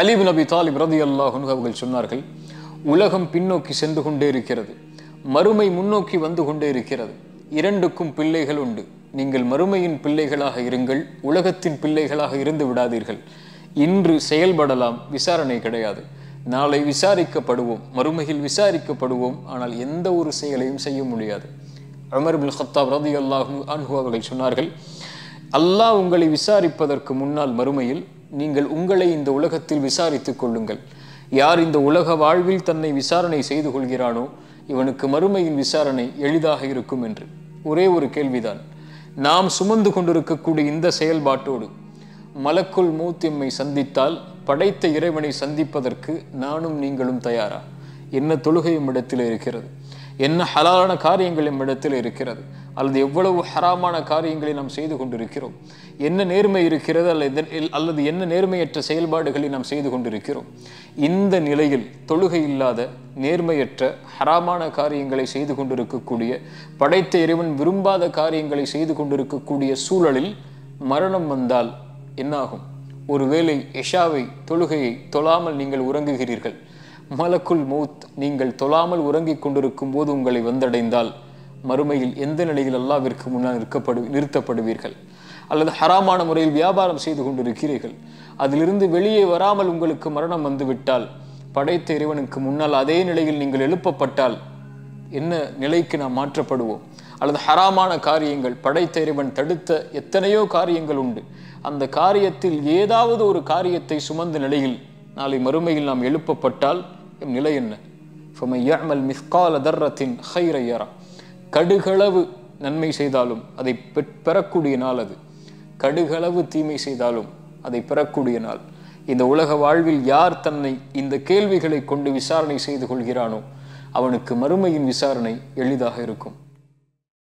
அலிபு நபி தாலிப் ரதி அல்லாஹுன் அவர்கள் சொன்னார்கள் உலகம் பின்னோக்கி சென்று கொண்டே இருக்கிறது மறுமை முன்னோக்கி வந்து கொண்டே இருக்கிறது இரண்டுக்கும் பிள்ளைகள் உண்டு நீங்கள் மறுமையின் பிள்ளைகளாக இருங்கள் உலகத்தின் பிள்ளைகளாக இருந்து விடாதீர்கள் இன்று செயல்படலாம் விசாரணை கிடையாது நாளை விசாரிக்கப்படுவோம் மறுமையில் விசாரிக்கப்படுவோம் ஆனால் எந்த ஒரு செயலையும் செய்ய முடியாது அமர் பின் ஹத்தாப் ரதி அல்லாஹு அன்ஹு அவர்கள் சொன்னார்கள் அல்லாஹ் உங்களை விசாரிப்பதற்கு முன்னால் மறுமையில் நீங்கள் உங்களை இந்த உலகத்தில் விசாரித்துக் கொள்ளுங்கள் யார் இந்த உலக வாழ்வில் தன்னை விசாரணை செய்து கொள்கிறானோ இவனுக்கு மறுமையில் விசாரணை எளிதாக இருக்கும் என்று ஒரே ஒரு கேள்விதான் நாம் சுமந்து கொண்டிருக்கக்கூடிய இந்த செயல்பாட்டோடு மலக்குள் மூத்தியம்மை சந்தித்தால் படைத்த இறைவனை சந்திப்பதற்கு நானும் நீங்களும் தயாரா என்ன தொழுகையும் இடத்தில் இருக்கிறது என்ன ஹலாலான காரியங்கள் நம்மிடத்தில் இருக்கிறது அல்லது எவ்வளவு ஹராமான காரியங்களை நாம் செய்து கொண்டிருக்கிறோம் என்ன நேர்மை இருக்கிறது அல்லது அல்லது என்ன நேர்மையற்ற செயல்பாடுகளை நாம் செய்து கொண்டிருக்கிறோம் இந்த நிலையில் தொழுகை இல்லாத நேர்மையற்ற ஹராமான காரியங்களை செய்து கொண்டிருக்கக்கூடிய படைத்த இறைவன் விரும்பாத காரியங்களை செய்து கொண்டிருக்கக்கூடிய சூழலில் மரணம் வந்தால் என்னாகும் ஒருவேளை எஷாவை தொழுகையை தொழாமல் நீங்கள் உறங்குகிறீர்கள் மலக்குள் மௌத் நீங்கள் தொழாமல் உறங்கிக் கொண்டிருக்கும் போது உங்களை வந்தடைந்தால் மறுமையில் எந்த நிலையில் அல்லாவிற்கு முன்னால் நிற்கப்படு நிறுத்தப்படுவீர்கள் அல்லது ஹராமான முறையில் வியாபாரம் செய்து கொண்டிருக்கிறீர்கள் அதிலிருந்து வெளியே வராமல் உங்களுக்கு மரணம் வந்துவிட்டால் படைத்த இறைவனுக்கு முன்னால் அதே நிலையில் நீங்கள் எழுப்பப்பட்டால் என்ன நிலைக்கு நாம் மாற்றப்படுவோம் அல்லது ஹராமான காரியங்கள் படைத்த இறைவன் தடுத்த எத்தனையோ காரியங்கள் உண்டு அந்த காரியத்தில் ஏதாவது ஒரு காரியத்தை சுமந்த நிலையில் நாளை மறுமையில் நாம் எழுப்பப்பட்டால் எம் நிலை என்ன மிஸ்கால தர்ரத்தின் ஹைரையரா கடுகளவு நன்மை செய்தாலும் அதை பெறக்கூடிய நாள் அது கடுகளவு தீமை செய்தாலும் அதை பெறக்கூடிய நாள் இந்த உலக வாழ்வில் யார் தன்னை இந்த கேள்விகளை கொண்டு விசாரணை செய்து கொள்கிறானோ அவனுக்கு மறுமையின் விசாரணை எளிதாக இருக்கும்